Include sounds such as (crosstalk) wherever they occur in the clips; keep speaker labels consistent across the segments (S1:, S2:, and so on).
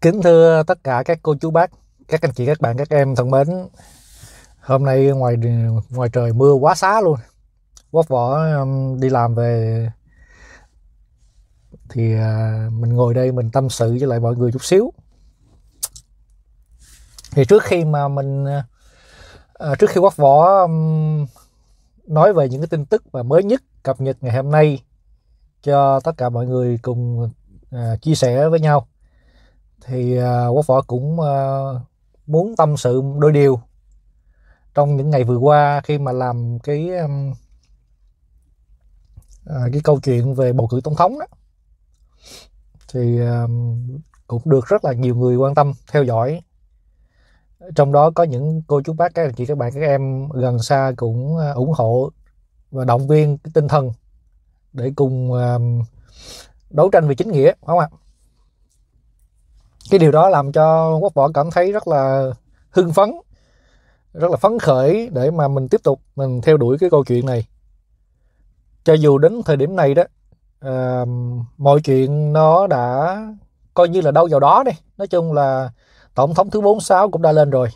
S1: Kính thưa tất cả các cô chú bác, các anh chị các bạn, các em thân mến Hôm nay ngoài ngoài trời mưa quá xá luôn Quốc võ um, đi làm về Thì à, mình ngồi đây mình tâm sự với lại mọi người chút xíu Thì trước khi mà mình à, Trước khi Quốc võ um, nói về những cái tin tức mà mới nhất cập nhật ngày hôm nay Cho tất cả mọi người cùng à, chia sẻ với nhau thì à, Quốc Võ cũng à, muốn tâm sự đôi điều trong những ngày vừa qua khi mà làm cái à, cái câu chuyện về bầu cử tổng thống đó thì cũng được rất là nhiều người quan tâm theo dõi trong đó có những cô chú bác các anh chị các bạn các em gần xa cũng ủng hộ và động viên cái tinh thần để cùng đấu tranh vì chính nghĩa phải không ạ cái điều đó làm cho quốc võ cảm thấy rất là hưng phấn rất là phấn khởi để mà mình tiếp tục mình theo đuổi cái câu chuyện này cho dù đến thời điểm này đó à, mọi chuyện nó đã coi như là đâu vào đó đi nói chung là tổng thống thứ 46 cũng đã lên rồi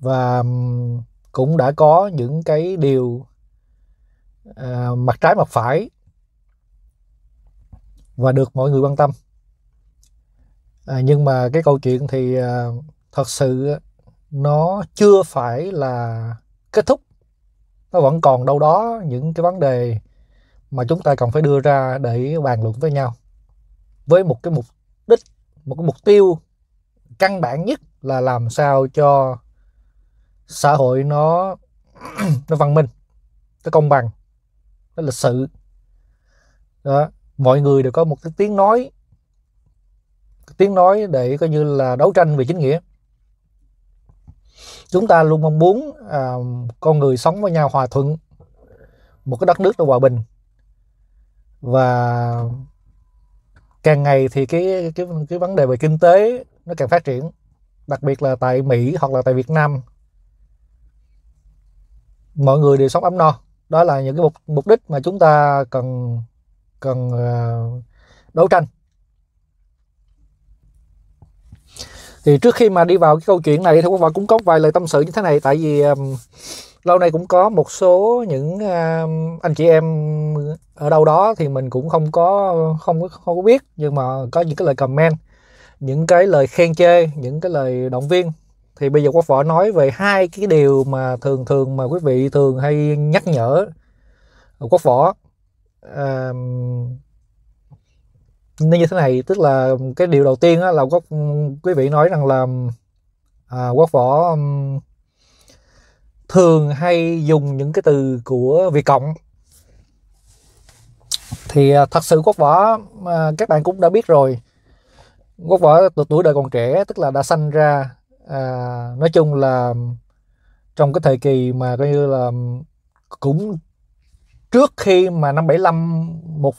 S1: và cũng đã có những cái điều à, mặt trái mặt phải và được mọi người quan tâm à, nhưng mà cái câu chuyện thì à, thật sự nó chưa phải là kết thúc nó vẫn còn đâu đó những cái vấn đề mà chúng ta cần phải đưa ra để bàn luận với nhau với một cái mục đích một cái mục tiêu căn bản nhất là làm sao cho xã hội nó (clears throat) nó văn minh nó công bằng nó lịch sự đó mọi người đều có một cái tiếng nói tiếng nói để coi như là đấu tranh về chính nghĩa chúng ta luôn mong muốn à, con người sống với nhau hòa thuận một cái đất nước là hòa bình và càng ngày thì cái cái cái vấn đề về kinh tế nó càng phát triển đặc biệt là tại Mỹ hoặc là tại Việt Nam mọi người đều sống ấm no đó là những cái mục, mục đích mà chúng ta cần cần à, đấu tranh thì trước khi mà đi vào cái câu chuyện này thì quốc võ cũng có vài lời tâm sự như thế này tại vì um, lâu nay cũng có một số những uh, anh chị em ở đâu đó thì mình cũng không có không không có biết nhưng mà có những cái lời comment những cái lời khen chê những cái lời động viên thì bây giờ quốc võ nói về hai cái điều mà thường thường mà quý vị thường hay nhắc nhở quốc võ uh, nên như thế này tức là cái điều đầu tiên là quốc quý vị nói rằng là à, quốc võ um, thường hay dùng những cái từ của việt cộng thì à, thật sự quốc võ à, các bạn cũng đã biết rồi quốc võ từ tuổi đời còn trẻ tức là đã sanh ra à, nói chung là trong cái thời kỳ mà coi như là cũng trước khi mà năm 75 một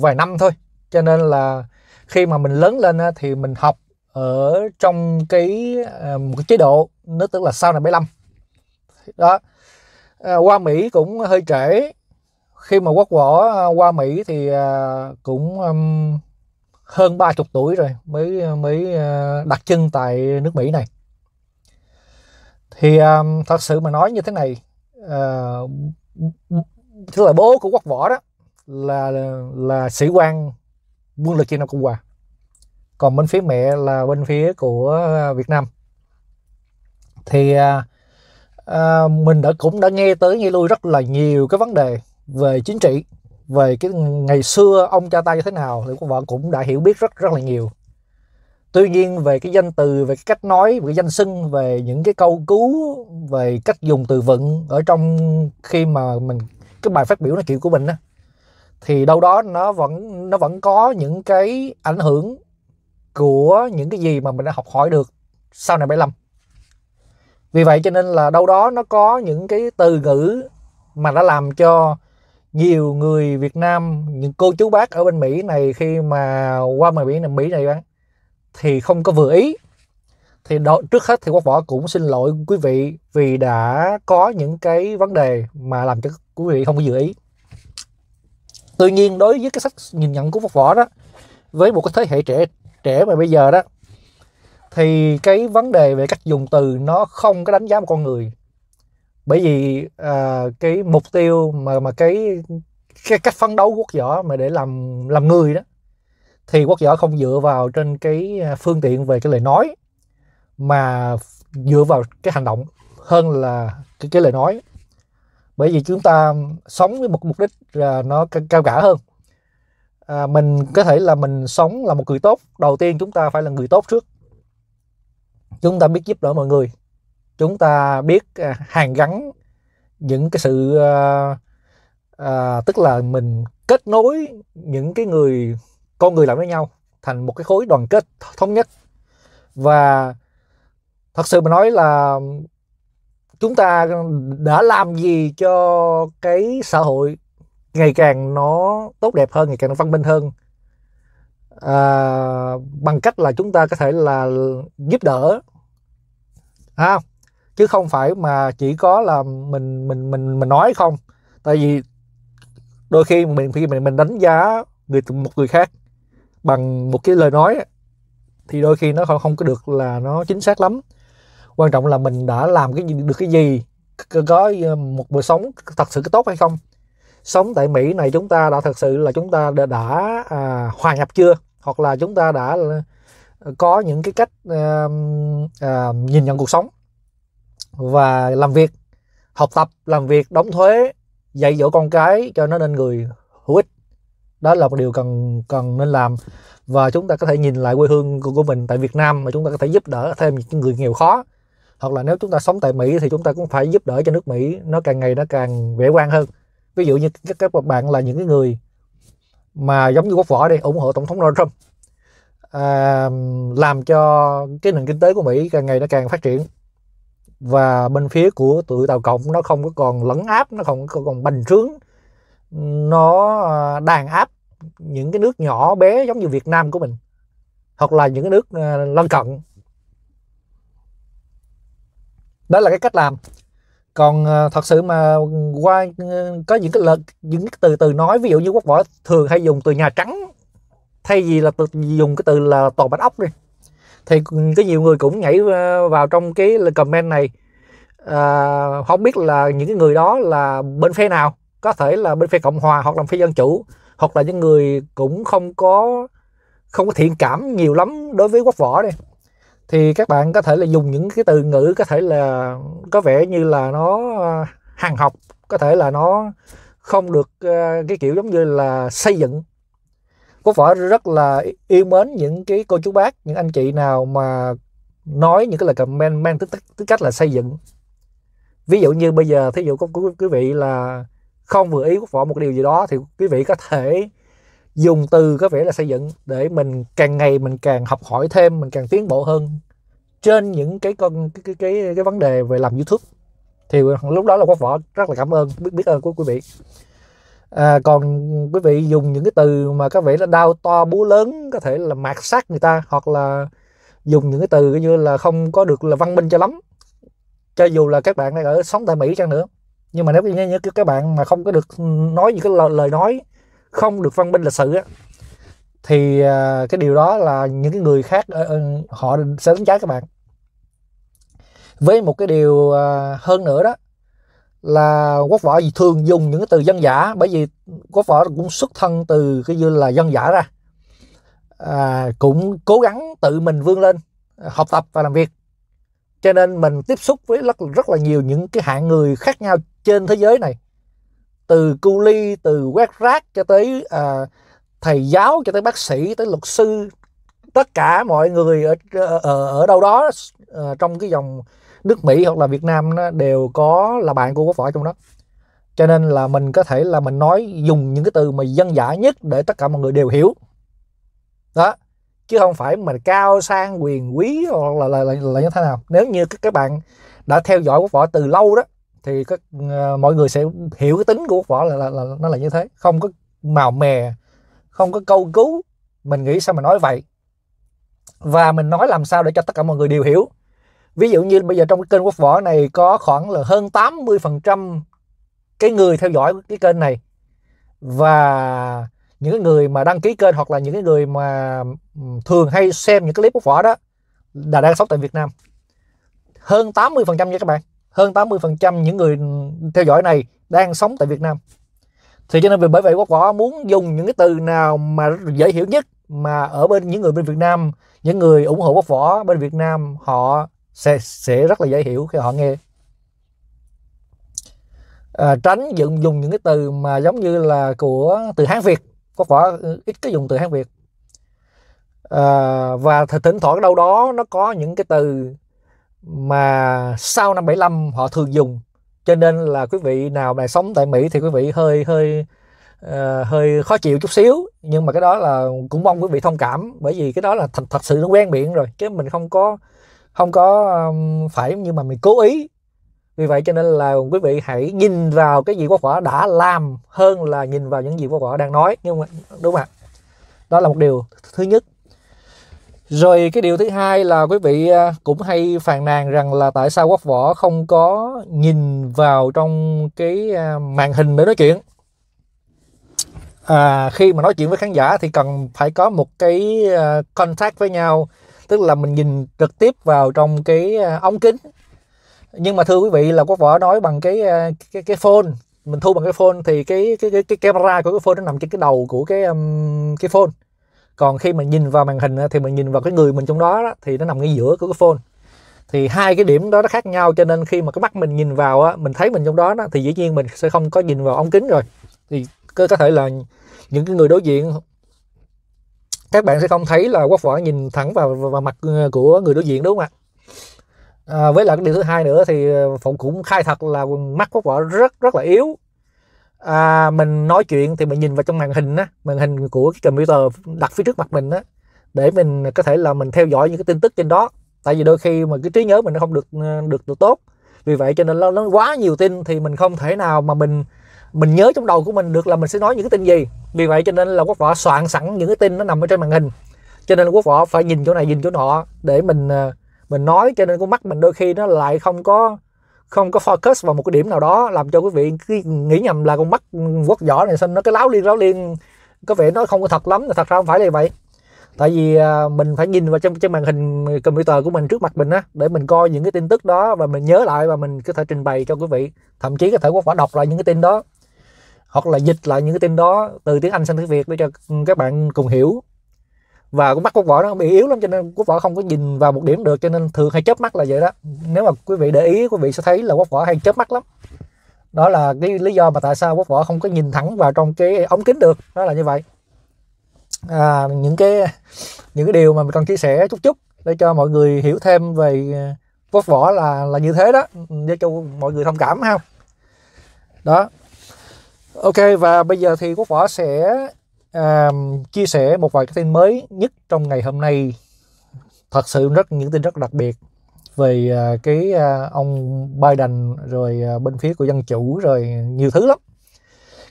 S1: vài năm thôi cho nên là khi mà mình lớn lên á, thì mình học ở trong cái à, một cái chế độ nó tức là sau này 75 đó à, qua Mỹ cũng hơi trễ khi mà quốc võ à, qua Mỹ thì à, cũng um, hơn 30 tuổi rồi mới mới đặt chân tại nước Mỹ này thì um, thật sự mà nói như thế này uh, tức là bố của quốc võ đó là là sĩ quan quân lực Việt Nam Cộng Hòa còn bên phía mẹ là bên phía của à, Việt Nam thì à, à, mình đã cũng đã nghe tới nghe lui rất là nhiều cái vấn đề về chính trị về cái ngày xưa ông cha ta như thế nào thì các bạn cũng đã hiểu biết rất rất là nhiều tuy nhiên về cái danh từ về cái cách nói về cái danh xưng về những cái câu cứu về cách dùng từ vựng ở trong khi mà mình cái bài phát biểu nói chuyện của mình á thì đâu đó nó vẫn nó vẫn có những cái ảnh hưởng của những cái gì mà mình đã học hỏi được sau này 75 vì vậy cho nên là đâu đó nó có những cái từ ngữ mà đã làm cho nhiều người Việt Nam những cô chú bác ở bên Mỹ này khi mà qua ngoài Mỹ này Mỹ này bán thì không có vừa ý thì đó, trước hết thì quốc võ cũng xin lỗi quý vị vì đã có những cái vấn đề mà làm cho quý vị không có vừa ý tuy nhiên đối với cái sách nhìn nhận của Phật võ đó với một cái thế hệ trẻ trẻ mà bây giờ đó thì cái vấn đề về cách dùng từ nó không có đánh giá một con người bởi vì à, cái mục tiêu mà mà cái cái cách phấn đấu quốc võ mà để làm làm người đó thì quốc võ không dựa vào trên cái à, phương tiện về cái lời nói mà dựa vào cái hành động hơn là cái, cái lời nói bởi vì chúng ta sống với một mục đích là nó cao cả hơn à, mình có thể là mình sống là một người tốt đầu tiên chúng ta phải là người tốt trước chúng ta biết giúp đỡ mọi người chúng ta biết à, hàn gắn những cái sự à, à, tức là mình kết nối những cái người con người lại với nhau thành một cái khối đoàn kết thống nhất và thật sự mà nói là chúng ta đã làm gì cho cái xã hội ngày càng nó tốt đẹp hơn ngày càng nó văn minh hơn à, bằng cách là chúng ta có thể là giúp đỡ à, chứ không phải mà chỉ có là mình mình mình mình nói không tại vì đôi khi mình khi mình mình đánh giá người một người khác bằng một cái lời nói thì đôi khi nó không không có được là nó chính xác lắm quan trọng là mình đã làm cái gì được cái gì có ờ, một buổi sống thật sự tốt hay không sống tại Mỹ này chúng ta đã thật sự là chúng ta đã, đã à, hòa nhập chưa hoặc là chúng ta đã ờ, có những cái cách à, à, nhìn nhận cuộc sống và làm việc học tập làm việc đóng thuế dạy dỗ con cái cho nó nên người hữu ích đó là một điều cần cần nên làm và chúng ta có thể nhìn lại quê hương của, của mình tại Việt Nam mà chúng ta có thể giúp đỡ thêm những người nghèo khó hoặc là nếu chúng ta sống tại Mỹ thì chúng ta cũng phải giúp đỡ cho nước Mỹ nó càng ngày nó càng vẻ quan hơn ví dụ như các các bạn là những cái người mà giống như quốc võ đi ủng hộ tổng thống Donald Trump à, làm cho cái nền kinh tế của Mỹ càng ngày nó càng phát triển và bên phía của tụi tàu cộng nó không có còn lấn áp nó không có còn bành trướng nó à, đàn áp những cái nước nhỏ bé giống như Việt Nam của mình hoặc là những cái nước à, lân cận đó là cái cách làm còn ờ, thật sự mà qua ờ, có những cái lời những cái từ từ nói ví dụ như quốc võ thường hay dùng từ nhà trắng thay vì là từ, dùng cái từ là tòa bạch ốc đi thì có nhiều người cũng nhảy vào trong cái comment này à, không biết là những cái người đó là bên phe nào có thể là bên phe cộng hòa hoặc là phe dân chủ hoặc là những người cũng không có không có thiện cảm nhiều lắm đối với quốc võ đây thì các bạn có thể là dùng những cái từ ngữ có thể là có vẻ như là nó ờ, hàng học có thể là nó không được ờ, cái kiểu giống như là xây dựng quốc võ rất là yêu mến những cái cô chú bác những anh chị nào mà nói những cái lời comment mang tính, cách là xây dựng ví dụ như bây giờ thí dụ có quý vị là không vừa ý quốc võ một điều gì đó thì quý vị có thể dùng từ có vẻ là xây dựng để mình càng ngày mình càng học hỏi thêm mình càng tiến bộ hơn trên những cái con cái cái cái, cái vấn đề về làm youtube thì lúc đó là quốc võ rất là cảm ơn biết biết ơn của quý vị à, còn quý vị dùng những cái từ mà có vẻ là đau to búa lớn có thể là mạt sát người ta hoặc là dùng những cái từ như là không có được là văn minh cho lắm cho dù là các bạn đang ở sống tại mỹ chăng nữa nhưng mà nếu như các bạn mà không có được nói những cái lời nói không được văn minh lịch sử á thì à, cái điều đó là những cái người khác ờ, ờ, họ sẽ đánh trái các bạn với một cái điều à, hơn nữa đó là quốc võ thì thường dùng những cái từ dân giả bởi vì quốc võ cũng xuất thân từ cái như là dân giả ra à, cũng cố gắng tự mình vươn lên à, học tập và làm việc cho nên mình tiếp xúc với rất, rất là nhiều những cái hạng người khác nhau trên thế giới này từ cu ly từ quét rác cho tới à, thầy giáo cho tới bác sĩ tới luật sư tất cả mọi người ở ở, ở đâu đó à, trong cái dòng nước Mỹ hoặc là Việt Nam nó đều có là bạn của quốc võ trong đó cho nên là mình có thể là mình nói dùng những cái từ mà dân dã nhất để tất cả mọi người đều hiểu đó chứ không phải mình cao sang quyền quý hoặc là là là, là như thế nào nếu như các, các bạn đã theo dõi quốc võ từ lâu đó thì các uh, mọi người sẽ hiểu cái tính của quốc võ là, là, là nó là như thế không có màu mè không có câu cứu mình nghĩ sao mà nói vậy và mình nói làm sao để cho tất cả mọi người đều hiểu ví dụ như bây giờ trong cái kênh quốc võ này có khoảng là hơn 80% cái người theo dõi cái kênh này và những cái người mà đăng ký kênh hoặc là những cái người mà thường hay xem những cái clip quốc võ đó là đang sống tại Việt Nam hơn 80% nha các bạn hơn 80% những người theo dõi này đang sống tại Việt Nam. Thì cho nên vì bởi vậy Quốc Võ muốn dùng những cái từ nào mà dễ hiểu nhất mà ở bên những người bên Việt Nam, những người ủng hộ Quốc Võ bên Việt Nam họ sẽ sẽ rất là dễ hiểu khi họ nghe. À, tránh dùng dùng những cái từ mà giống như là của từ Hán Việt, Quốc Võ ừ, ít cái dùng từ Hán Việt. À, và thỉnh thoảng đâu đó nó có những cái từ mà sau năm 75 họ thường dùng cho nên là quý vị nào mà sống tại Mỹ thì quý vị hơi hơi uh, hơi khó chịu chút xíu nhưng mà cái đó là cũng mong quý vị thông cảm bởi vì cái đó là thật thật sự nó quen miệng rồi chứ mình không có không có um, phải nhưng mà mình cố ý vì vậy cho nên là quý vị hãy nhìn vào cái gì Quốc Võ đã làm hơn là nhìn vào những gì Quốc Võ đang nói nhưng mà đúng không ạ đó là một điều thứ nhất rồi cái điều thứ hai là quý vị à, cũng hay phàn nàn rằng là tại sao quốc võ không có nhìn vào trong cái à, màn hình để nói chuyện. À, khi mà nói chuyện với khán giả thì cần phải có một cái à, contact với nhau, tức là mình nhìn trực tiếp vào trong cái ống kính. Nhưng mà thưa quý vị là quốc võ nói bằng cái cái cái phone, mình thu bằng cái phone thì cái cái cái, cái camera của cái phone nó nằm trên cái đầu của cái cái phone còn khi mình nhìn vào màn hình thì mình nhìn vào cái người mình trong đó, thì nó nằm ngay giữa của cái phone thì hai cái điểm đó nó khác nhau cho nên khi mà cái mắt mình nhìn vào á mình thấy mình trong đó, đó thì dĩ nhiên mình sẽ không có nhìn vào ống kính rồi thì có, có thể là những cái người đối diện các bạn sẽ không thấy là quốc võ nhìn thẳng vào, vào mặt ờ, của người đối diện đúng không ạ à, với lại cái điều thứ hai nữa thì ờ, phụng cũng khai thật là mắt quốc võ rất rất là yếu à, mình nói chuyện thì mình nhìn vào trong màn hình á màn hình của cái computer đặt phía trước mặt mình á để mình có thể là mình theo dõi những cái tin tức trên đó tại vì đôi khi mà cái trí nhớ mình nó không được ờ, được, được tốt vì vậy cho nên nó, nó quá nhiều tin thì mình không thể nào mà mình mình nhớ trong đầu của mình được là mình sẽ nói những cái tin gì vì vậy cho nên là quốc võ soạn sẵn những cái tin nó nằm ở trên màn hình cho nên quốc võ phải nhìn chỗ này nhìn chỗ nọ để mình ờ, mình nói cho nên con mắt mình đôi khi nó lại không có không có focus vào một cái điểm nào đó làm cho quý vị nghĩ nhầm là con mắt quốc vỏ này xanh nó cái láo liên láo liên có vẻ nó không có thật lắm thật ra không phải là vậy tại vì à, mình phải nhìn vào trên trên màn hình computer của mình trước mặt mình á để mình coi những cái tin tức đó và mình nhớ lại và mình có thể trình bày cho quý vị thậm chí có thể quốc võ đọc lại những cái tin đó hoặc là dịch lại những cái tin đó từ tiếng anh sang tiếng việt để cho các bạn cùng hiểu và mắt quốc võ nó bị yếu lắm cho nên quốc võ không có nhìn vào một điểm được cho nên thường hay chớp mắt là vậy đó nếu mà quý vị để ý quý vị sẽ thấy là quốc võ hay chớp mắt lắm đó là cái lý do mà tại sao quốc võ không có nhìn thẳng vào trong cái ống kính được đó là như vậy à, những cái những cái điều mà mình cần chia sẻ chút chút để cho mọi người hiểu thêm về à, quốc võ là là như thế đó để cho mọi người thông cảm ha đó ok và bây giờ thì quốc võ sẽ à, chia sẻ một vài cái tin mới nhất trong ngày hôm nay thật sự rất những tin rất đặc biệt về à, cái à, ông Biden rồi à, bên phía của dân chủ rồi nhiều thứ lắm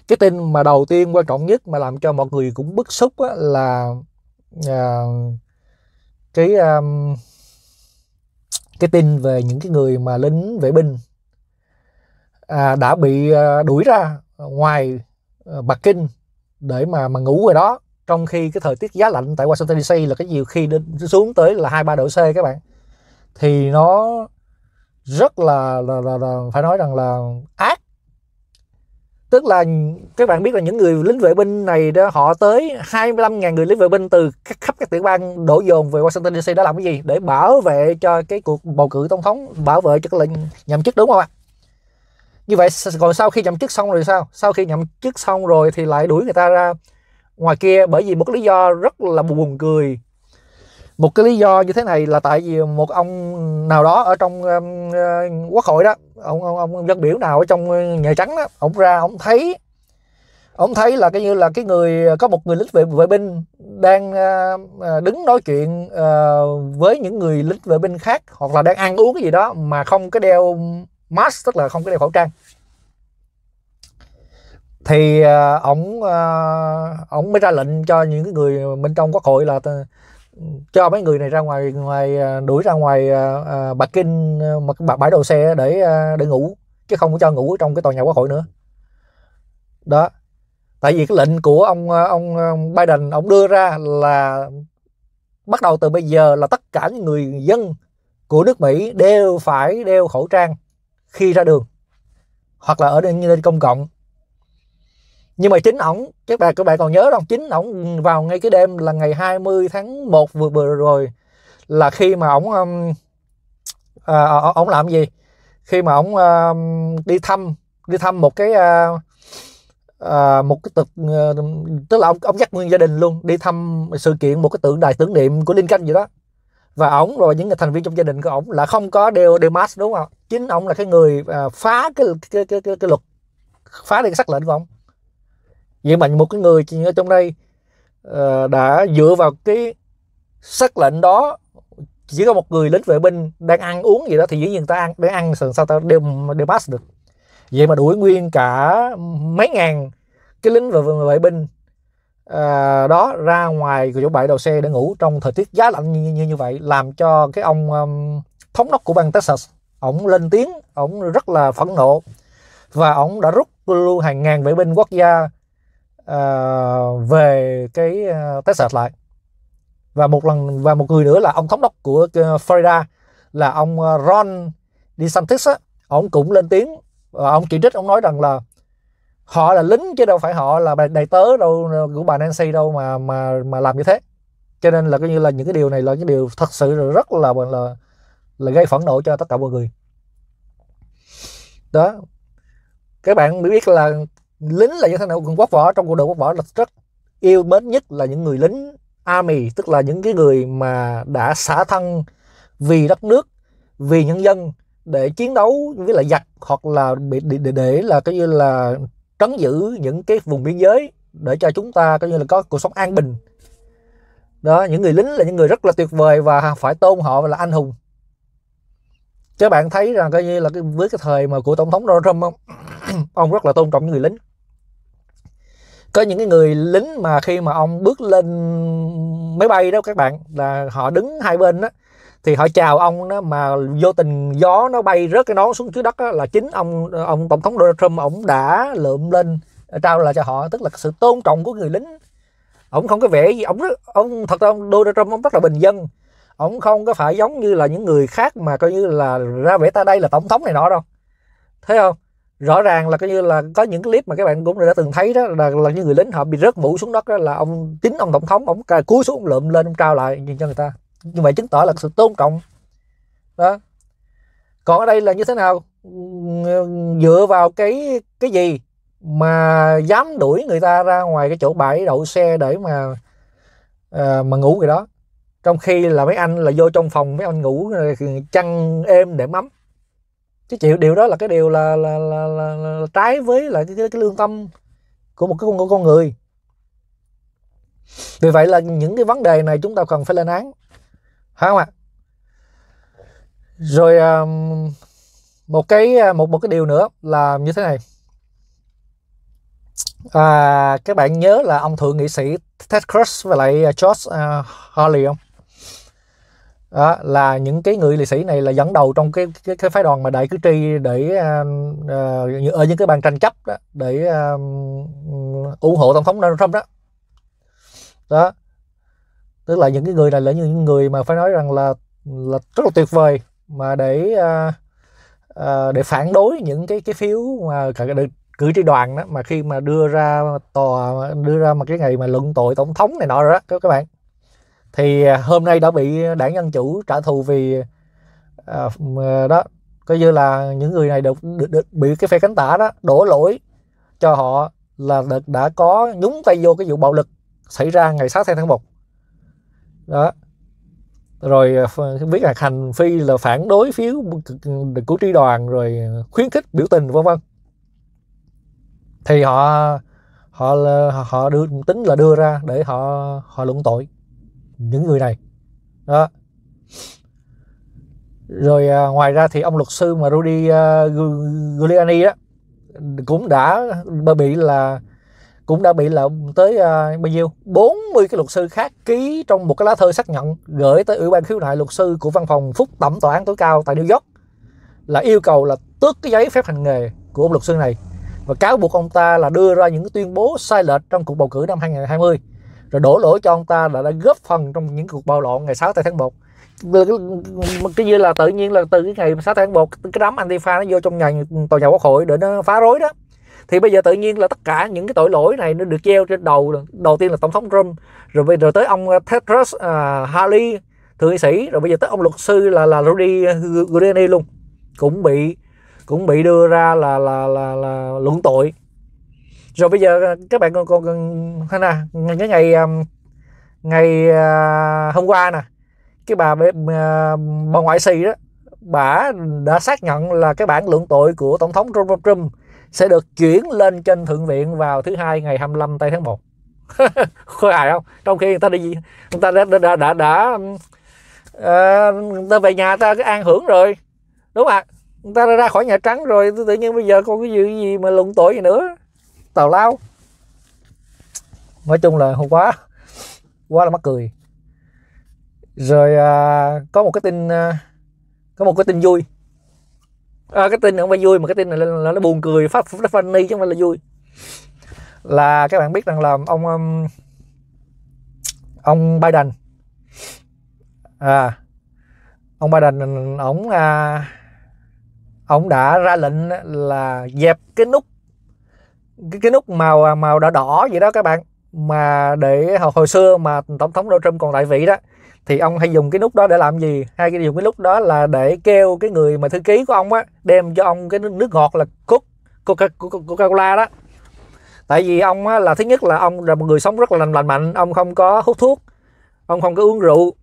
S1: cái tin mà đầu tiên quan trọng nhất mà làm cho mọi người cũng bức xúc á, là à, cái à, cái tin về những cái người mà lính vệ binh à, đã bị đuổi ra ngoài Bắc Kinh để mà mà ngủ rồi đó trong khi cái thời tiết giá lạnh tại Washington DC là cái nhiều khi đến xuống tới là hai ba độ C các bạn thì nó rất là, là, là, là phải nói rằng là ác tức là các bạn biết là những người lính vệ binh này đó họ tới 25.000 người lính vệ binh từ khắp các tiểu bang đổ dồn về Washington DC đã làm cái gì để bảo vệ cho cái cuộc bầu cử tổng thống bảo vệ cho cái lệnh nhậm chức đúng không ạ? À? như vậy còn sau khi nhậm chức xong rồi sao sau khi nhậm chức xong rồi thì lại đuổi người ta ra ngoài kia bởi vì một lý do rất là buồn cười một cái lý do như thế này là tại vì một ông nào đó ở trong um, quốc hội đó ông ông ông dân biểu nào ở trong nhà trắng đó ông ra ông thấy ông thấy là cái như là cái người có một người lính vệ vệ binh đang uh, đứng nói chuyện uh, với những người lính vệ binh khác hoặc là đang ăn uống cái gì đó mà không có đeo mask tức là không có đeo khẩu trang thì à, ổng ông à, mới ra lệnh cho những cái người bên trong quốc hội là cho mấy người này ra ngoài ngoài à, đuổi ra ngoài à, bạch kinh một cái bãi đầu xe để để ngủ chứ không có cho ngủ trong cái tòa nhà quốc hội nữa đó tại vì cái lệnh của ông ông Biden ông đưa ra là bắt đầu từ bây giờ là tất cả những người dân của nước Mỹ đều phải đeo khẩu trang khi ra đường hoặc là ở nơi công cộng nhưng mà chính ổng các bạn các bạn còn nhớ không chính ổng vào ngay cái đêm là ngày 20 tháng 1 vừa vừa rồi là khi mà ổng um, à, ổng làm gì khi mà ổng à, đi thăm đi thăm một cái à, à, một cái tục ờ, tức là ông ông dắt nguyên gia đình luôn đi thăm sự kiện một cái tượng đài tưởng niệm của Lincoln gì đó và ổng rồi những thành viên trong gia đình của ổng là không có đều demas đúng không chính ổng là cái người à, phá cái cái, cái cái cái luật phá đi cái sắc lệnh của ổng vậy mà một cái người ở trong đây ờ, đã dựa vào cái sắc lệnh đó chỉ có một người lính vệ binh đang ăn uống gì đó thì dĩ nhiên ta ăn để ăn sao ta đều đều pass được vậy mà đuổi nguyên cả mấy ngàn cái lính và vệ binh à, đó ra ngoài chỗ bãi đầu xe để ngủ trong thời tiết giá lạnh như như, như vậy làm cho cái ông um, thống đốc của bang Texas ổng lên tiếng ổng rất là phẫn nộ và ổng đã rút luôn hàng ngàn vệ binh quốc gia à, về cái uh, Texas lại và một lần và một người nữa là ông thống đốc của Florida là ông Ron DeSantis á, ổng cũng lên tiếng và ông chỉ trích ông nói rằng là họ là lính chứ đâu phải họ là đầy tớ đâu của bà Nancy đâu mà mà mà làm như thế cho nên là coi như là những cái điều này là những điều thật sự rất là là là gây phẫn nộ cho tất cả mọi người đó các bạn biết là lính là những thế nào quân quốc võ trong quân đội quốc võ là rất yêu mến nhất là những người lính army tức là những cái người mà đã xả thân vì đất nước vì nhân dân để chiến đấu với lại giặc hoặc là bị để, để, để là coi như là trấn giữ những cái vùng biên giới để cho chúng ta coi như là có cuộc sống an bình đó những người lính là những người rất là tuyệt vời và phải tôn họ là anh hùng các bạn thấy rằng coi như là cái, với cái thời mà của tổng thống Donald Trump ông, (clears throat) ông rất là tôn trọng những người lính có những cái người lính mà khi mà ông bước lên máy bay đó các bạn là họ đứng hai bên đó thì họ chào ông đó mà vô tình gió nó bay rớt cái nón xuống dưới đất đó, là chính ông ông tổng thống Donald Trump ông đã lượm lên ờ, trao lại cho họ tức là sự tôn trọng của người lính ông không có vẻ gì ổng rất ông thật ra ông Donald Trump ông rất là bình dân ông không có phải giống như là những người khác mà coi như là ra vẻ ta đây là tổng thống này nọ đâu thấy không rõ ràng là coi như là có những clip mà các bạn cũng đã từng thấy đó là là những người lính họ bị rớt mũ xuống đất đó là ông chính ông tổng thống ông cúi xuống ông lượm lên ông trao lại nhìn cho người ta như vậy chứng tỏ là sự tôn trọng đó còn ở đây là như thế nào dựa vào cái cái gì mà dám đuổi người ta ra ngoài cái chỗ bãi đậu xe để mà à, mà ngủ người đó trong khi là mấy anh là vô trong phòng mấy anh ngủ chăn êm để mắm chứ chịu điều đó là cái điều là là, là, là, là trái với lại cái, cái, cái lương tâm của một cái con con người vì vậy là những cái vấn đề này chúng ta cần phải lên án phải không ạ rồi một cái ờ, một một cái điều nữa là như thế này à, các bạn nhớ là ông thượng nghị sĩ Ted Cruz và lại ờ, George ờ, Hawley không đó, là những cái người lì sĩ này là dẫn đầu trong cái cái, cái phái đoàn mà đại cử tri để uh, ở những cái bàn tranh chấp đó để uh, ủng hộ tổng thống Donald Trump đó đó tức là những cái người này là những người mà phải nói rằng là là rất là tuyệt vời mà để à, à, để phản đối những cái cái phiếu mà cả được cử tri đoàn đó mà khi mà đưa ra tòa đưa ra mà cái ngày mà luận tội tổng thống này nọ rồi đó các các bạn thì à, hôm nay đã bị đảng dân chủ trả thù vì à, à, đó coi như là những người này được, được, được bị cái phe cánh tả đó đổ lỗi cho họ là đã, đã có nhúng tay vô cái vụ bạo lực xảy ra ngày 6 tháng 1 đó rồi ờ, biết là hành phi là phản đối phiếu ừ, của tri đoàn rồi khuyến khích biểu tình vân vân thì họ họ họ đưa tính là đưa ra để họ họ luận tội những người này đó rồi ờ, ngoài ra thì ông luật sư mà Rudy ờ, Giuliani đó cũng đã bị là cũng đã bị là tới uh, bao nhiêu 40 cái luật sư khác ký trong một cái lá thư xác nhận gửi tới ủy ban khiếu nại luật sư của văn phòng phúc thẩm tòa án tối cao tại New York là yêu cầu là tước cái giấy phép hành nghề của ông luật sư này và cáo buộc ông ta là đưa ra những tuyên bố sai lệch trong cuộc bầu cử năm 2020 rồi đổ lỗi cho ông ta là đã góp phần trong những cuộc bạo loạn ngày 6 tháng 1 cái như là tự nhiên là từ cái ngày 6 tháng 1 cái đám Antifa nó vô trong nhà tòa nhà quốc hội để nó phá rối đó thì bây giờ tự nhiên là tất cả những cái tội lỗi này nó được treo trên đầu đầu tiên là tổng thống Trump rồi bây giờ tới ông ờ, Tedros uh, à, Haley thượng nghị sĩ rồi bây giờ tới ông luật sư là là Rudy Giuliani luôn cũng bị cũng bị đưa ra là là là, là luận tội rồi bây giờ ờ, các bạn còn còn nè cái ngày ngày ờ, hôm qua nè cái bà bà ngoại xì đó bà đã xác nhận là cái bản luận tội của tổng thống Donald Trump sẽ được chuyển lên trên thượng viện vào thứ hai ngày 25 tây tháng 1 khó hài không trong khi người ta đi người ta đã đã đã, đã, đã uh, người ta về nhà ta cái an hưởng rồi đúng không ạ người ta đã ra khỏi nhà trắng rồi tự nhiên bây giờ còn cái gì gì mà luận tội gì nữa tào lao nói chung là hôm quá quá là mắc cười rồi uh, có một cái tin uh, có một cái tin vui à, cái tin này không phải vui mà cái tin này là, là nó buồn cười phát nó funny chứ không phải là vui là các bạn biết rằng là ông um, ông Biden à ông Biden ổng à, ổng đã ra lệnh là dẹp cái nút cái cái nút màu à, màu đỏ đỏ vậy đó các bạn mà để hồi, hồi xưa mà tổng thống Donald Trump còn tại vị đó thì ông hay dùng cái nút đó để làm gì hay dùng cái nút đó là để kêu cái người mà thư ký của ông á đem cho ông cái nước ngọt là cook coca cola đó tại vì ông á, là thứ nhất là ông là một người sống rất là lành, lành mạnh ông không có hút thuốc ông không có uống rượu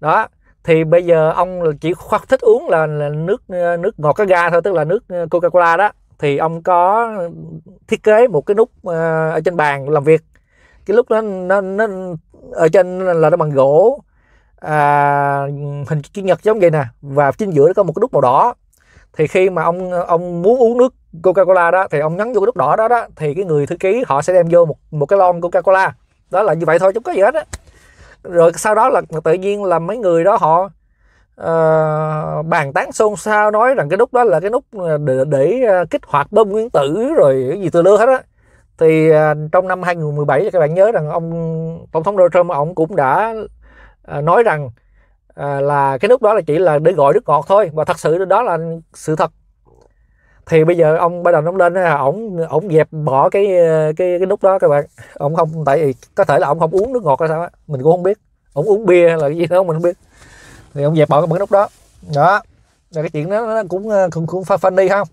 S1: đó thì bây giờ ông chỉ khoác thích uống là, là nước nước ngọt cá ga thôi tức là nước coca cola đó thì ông có thiết kế một cái nút ờ, ở trên bàn làm việc cái lúc đó nó, nó ở trên là nó bằng gỗ à, hình chữ nhật giống vậy nè và chính giữa nó có một cái nút màu đỏ thì khi mà ông ông muốn uống nước Coca-Cola đó thì ông nhấn vô cái nút đỏ đó đó thì cái người thư ký họ sẽ đem vô một một cái lon Coca-Cola đó là như vậy thôi chứ có gì hết á rồi sau đó là tự nhiên là mấy người đó họ uh, bàn tán xôn xao nói rằng cái nút đó là cái nút để, để ờ, kích hoạt bơm nguyên tử rồi cái gì từ lưa hết á thì uh, trong năm 2017 các bạn nhớ rằng ông tổng thống Donald Trump ông cũng đã À, nói rằng à, là cái nước đó là chỉ là để gọi nước ngọt thôi và thật sự đó là sự thật thì bây giờ ông bắt đầu ông lên ổng ổng dẹp bỏ cái cái cái nút đó các bạn ổng không tại vì có thể là ổng không uống nước ngọt hay sao á mình cũng không biết ổng uống bia hay là cái gì đó mình không biết thì ông dẹp bỏ cái nút đó đó là cái chuyện đó nó cũng à, cũng cũng funny không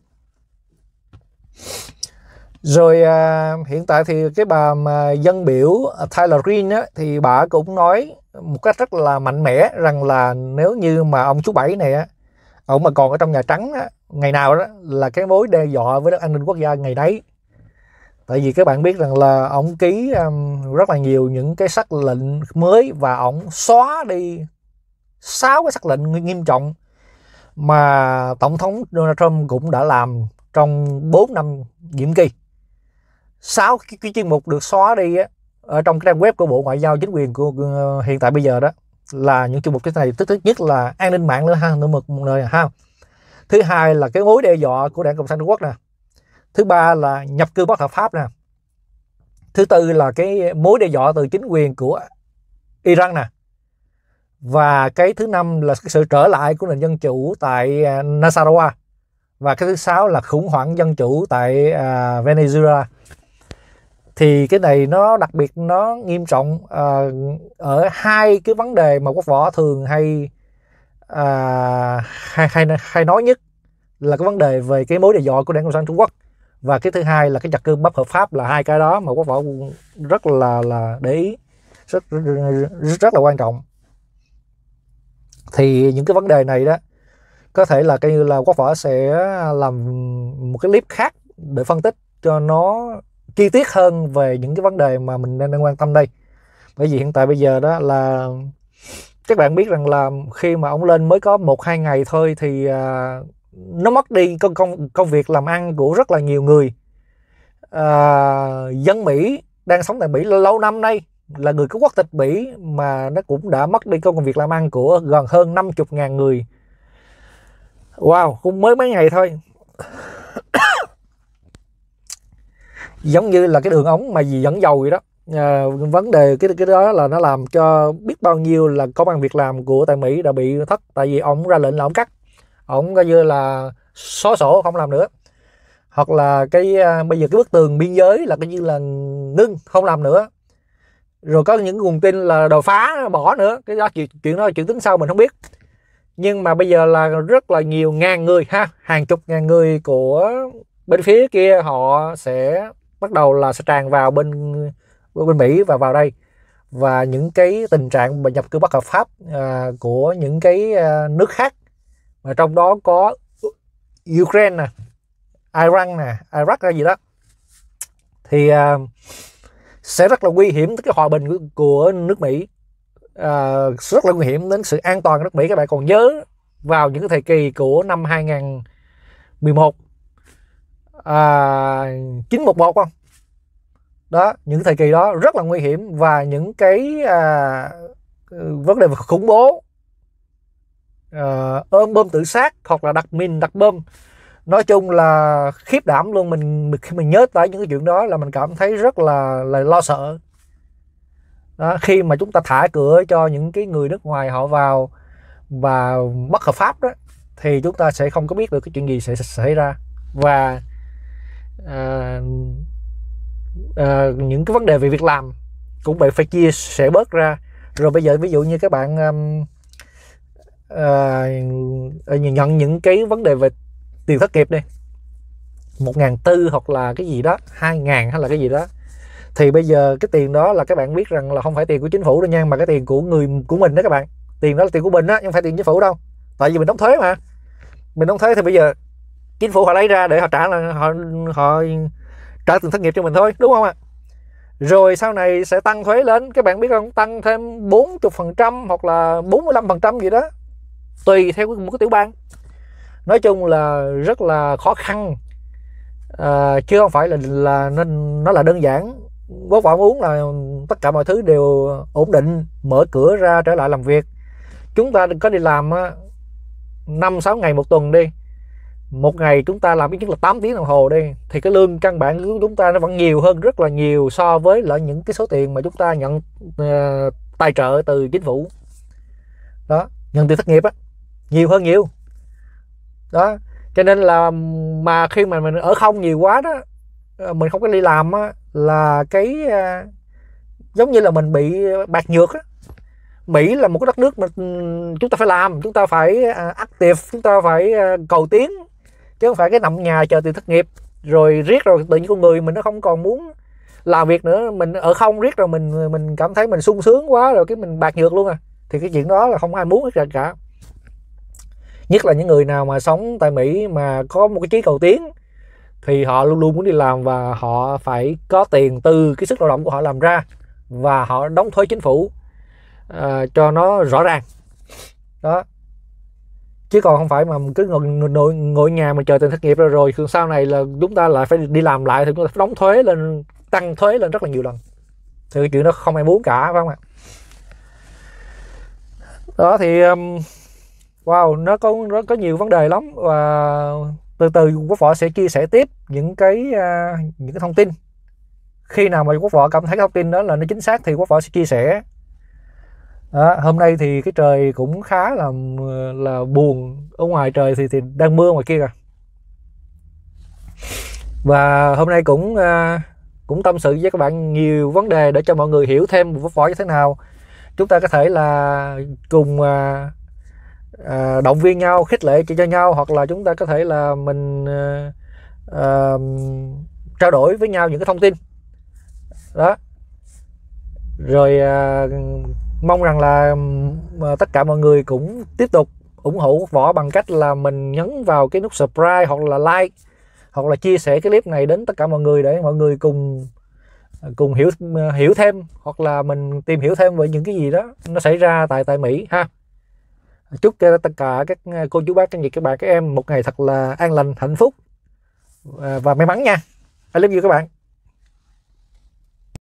S1: rồi à, hiện tại thì cái bà mà dân biểu à, Tyler Green á, thì bà cũng nói một cách rất là mạnh mẽ rằng là nếu như mà ông chú bảy này á, ông mà còn ở trong nhà trắng á, ngày nào đó là cái mối đe dọa với đất an ninh quốc gia ngày đấy tại vì các bạn biết rằng là ông ký um, rất là nhiều những cái sắc lệnh mới và ông xóa đi sáu cái sắc lệnh nghiêm trọng mà tổng thống Donald Trump cũng đã làm trong 4 năm nhiệm kỳ sáu cái, cái chuyên mục được xóa đi á ở trong cái trang web của bộ ngoại giao chính quyền của uh, hiện tại bây giờ đó là những chuyên mục cái này tức tức nhất là an ninh mạng nữa ha nữa một nơi ha thứ hai là cái mối đe dọa của đảng cộng sản trung quốc nè thứ ba là nhập cư bất hợp pháp nè thứ tư là cái mối đe dọa từ chính quyền của iran nè và cái thứ năm là cái sự trở lại của nền dân chủ tại à, Nasarawa và cái thứ sáu là khủng hoảng dân chủ tại uh, Venezuela thì cái này nó đặc biệt nó nghiêm trọng à, ở hai cái vấn đề mà quốc võ thường hay à, hay, hay hay nói nhất là cái vấn đề về cái mối đe dọa của đảng cộng sản trung quốc và cái thứ hai là cái chặt cư bất hợp pháp là hai cái đó mà quốc võ rất là là để ý rất, rất rất là quan trọng thì những cái vấn đề này đó có thể là coi như là quốc võ sẽ làm một cái clip khác để phân tích cho nó chi tiết hơn về những cái vấn đề mà mình đang, đang quan tâm đây bởi vì hiện tại bây giờ đó là các bạn biết rằng là khi mà ông lên mới có một hai ngày thôi thì à, nó mất đi công công công việc làm ăn của rất là nhiều người à, dân Mỹ đang sống tại Mỹ lâu năm nay là người có quốc tịch Mỹ mà nó cũng đã mất đi công việc làm ăn của gần hơn 50.000 người. Wow, cũng mới mấy ngày thôi giống như là cái đường ống mà gì dẫn dầu vậy đó à, vấn đề cái cái đó là nó làm cho biết bao nhiêu là công an việc làm của tại Mỹ đã bị thất tại vì ông ra lệnh là ông cắt ông coi như là xóa sổ không làm nữa hoặc là cái à, bây giờ cái bức tường biên giới là coi như là ngưng không làm nữa rồi có những nguồn tin là đòi phá bỏ nữa cái đó chuyện, chuyện đó chuyện tính sau mình không biết nhưng mà bây giờ là rất là nhiều ngàn người ha hàng chục ngàn người của bên phía kia họ sẽ bắt đầu là sẽ tràn vào bên bên Mỹ và vào đây và những cái tình trạng nhập cư bất hợp pháp à, của những cái à, nước khác mà trong đó có Ukraine nè, Iran nè, Iraq hay gì đó thì à, sẽ rất là nguy hiểm tới cái hòa bình của, của nước Mỹ à, rất là nguy hiểm đến sự an toàn của nước Mỹ các bạn còn nhớ vào những cái thời kỳ của năm 2011 à, 911 không đó những thời kỳ đó rất là nguy hiểm và những cái à, ừ, vấn đề khủng bố à, ôm bơm tự sát hoặc là đặt min đặt bơm nói chung là khiếp đảm luôn mình khi mình nhớ tới những cái chuyện đó là mình cảm thấy rất là là lo sợ đó, khi mà chúng ta thả cửa cho những cái người nước ngoài họ vào và bất hợp pháp đó thì chúng ta sẽ không có biết được cái chuyện gì sẽ xảy ra và À, à, những cái vấn đề về việc làm cũng phải phải chia sẻ bớt ra rồi bây giờ ví dụ như các bạn um, uh, nhận những cái vấn đề về tiền thất nghiệp đi một ngàn tư hoặc là cái gì đó hai ngàn hay là cái gì đó thì bây giờ cái tiền đó là các bạn biết rằng là không phải tiền của chính phủ đâu nha mà cái tiền của người của mình đó các bạn tiền đó là tiền của mình á không phải tiền chính phủ đâu tại vì mình đóng thuế mà mình đóng thuế thì bây giờ chính phủ họ lấy ra để họ trả là họ họ trả tiền thất nghiệp cho mình thôi đúng không ạ rồi sau này sẽ tăng thuế lên các bạn biết không tăng thêm 40% hoặc là 45% gì đó tùy theo một cái tiểu bang nói chung là rất là khó khăn à, chứ không phải là là nên nó là đơn giản quốc vọng uống là tất cả mọi thứ đều ổn định mở cửa ra trở lại làm việc chúng ta đừng có đi làm năm sáu ngày một tuần đi một ngày chúng ta làm ít nhất là 8 tiếng đồng hồ đi thì cái lương căn bản của chúng ta nó vẫn nhiều hơn rất là nhiều so với là những cái số tiền mà chúng ta nhận uh, tài trợ từ chính phủ đó nhận từ thất nghiệp á nhiều hơn nhiều đó cho nên là mà khi mà mình ở không nhiều quá đó ờ, mình không có đi làm á là cái uh, giống như là mình bị bạc nhược á Mỹ là một cái đất nước mà chúng ta phải làm, chúng ta phải active, chúng ta phải cầu tiến chứ không phải cái nằm nhà chờ từ thất nghiệp rồi riết rồi tự nhiên con người mình nó không còn muốn làm việc nữa mình ở không riết rồi mình mình cảm thấy mình sung sướng quá rồi cái mình bạc nhược luôn à thì cái chuyện đó là không ai muốn hết cả, cả nhất là những người nào mà sống tại Mỹ mà có một cái chí cầu tiến thì họ luôn luôn muốn đi làm và họ phải có tiền từ cái sức lao động của họ làm ra và họ đóng thuế chính phủ uh, cho nó rõ ràng đó chứ còn không phải mà cứ ngồi ngồi, ngồi nhà mà chờ tiền thất nghiệp rồi rồi sau này là chúng ta lại phải đi làm lại thì chúng ta phải đóng thuế lên tăng thuế lên rất là nhiều lần thì cái chuyện nó không ai muốn cả phải không ạ đó thì um, wow nó có nó có nhiều vấn đề lắm và từ từ quốc võ sẽ chia sẻ tiếp những cái uh, những cái thông tin khi nào mà quốc võ cảm thấy thông tin đó là nó chính xác thì quốc võ sẽ chia sẻ À, hôm nay thì cái trời cũng khá là là buồn ở ngoài trời thì thì đang mưa ngoài kia kìa và hôm nay cũng à, cũng tâm sự với các bạn nhiều vấn đề để cho mọi người hiểu thêm một võ như thế nào chúng ta có thể là cùng à, à, động viên nhau khích lệ cho nhau hoặc là chúng ta có thể là mình à, à, trao đổi với nhau những cái thông tin đó rồi à, mong rằng là ờ, tất cả mọi người cũng tiếp tục ủng hộ quốc võ bằng cách là mình nhấn vào cái nút subscribe hoặc là like hoặc là chia sẻ cái clip này đến tất cả mọi người để mọi người cùng ờ, cùng hiểu ờ, hiểu thêm hoặc là mình tìm hiểu thêm về những cái gì đó nó xảy ra tại tại Mỹ ha chúc cho tất cả các cô chú bác các anh chị các bạn các em một ngày thật là an lành hạnh phúc và may mắn nha I love you các bạn